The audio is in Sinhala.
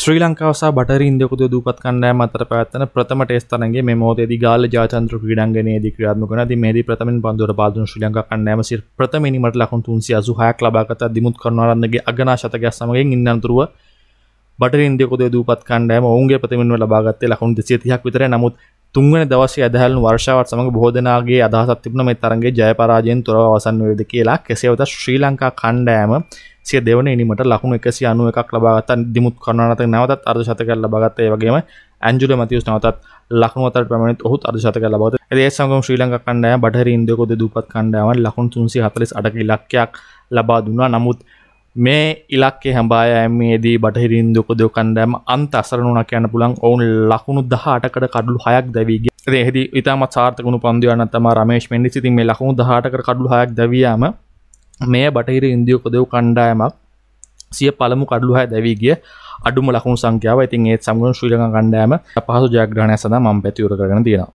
ශ්‍රී ලංකාවස බට ඉදකුද දූපත් කණ්ඩෑ මතර පැත්තන ප්‍රථම ටේස්තරන්ගේ මෝතේද ගාල ජාතන්ත්‍ර ක්‍රඩන්ගනයේද ක්‍රියාත්මකනද මේද ප්‍රථම පන්දුර බාදු ශ්‍රී ලංකා කණ්ඩෑම සිර ප්‍රථමනිමට ලකුන් තුන්සිය අසුහයක් ලබාගත දිමුත් කරනරන්නගේ අගනාශතක සමගෙන් ඉන්නන්තුරුව බට ඉන්දකුද දූපත් කණ්ඩෑම ඔුන්ගේ ප්‍රතිමෙන්ව ලබාගත්තේ ලකුන් දෙසිතියක් විතර නමුත් තුන්වන දවස අදහල් වර්ෂාවත් සමඟ බෝධනාගේ අදහසත් තිබන මෙතරන්ගේ ජයපරාජයෙන් තොර අවසන් වේද කියලා කෙසේවත ශ්‍රී ලංකා කණ්ඩෑම සිය දෙවන නිමට ලකුණු එකසි අනුව එකක් ලබාගත දිමුත් කරනත නවතත් අර්ධ ශතකර ලබගත්තය වගේම ඇන්ජුල මතිස් නවතත් ලක්නවතර පමණ ඔහුත් අර්ධ ශතක ලබත ඒ සංගම ශ්‍රී ලංක කණ්ඩය බටර ඉන්දකොද දුපත් කණ්ඩාවන් ලකුණ තුන්සි හතලස් අඩක ලක්කයක් ලබා දුන්නා නමුත් මේ ඉලක්කේ හැබායමේදී බටහිරින්දුක දෙකන්දෑම අන්ත අසරනුන කියන්න පුළන් ඔවුන් ලකුණු දහටකට කඩු හයක් දැවීගේ රෙහිදි ඉතාම සාර්ථකුණු පන්දියනත්තම රමේශ් මෙන්ඩි සිතින් මේ ලකුණු දහටකට කඩු හයක් දවියීම මේ බටහිර ඉන්දිය කොදව කණ්ඩායමක් සිය පළමු කඩලු හැ දැවීගිය අඩුම ලකුණු සංඛ්‍යාව ඉතින් ඒත් සම්ගුවන් ශ්‍රීලක කණ්ඩෑම පහසු ජයග්‍රහණය සඳ මම් පැතිවර කරන තියෙනවා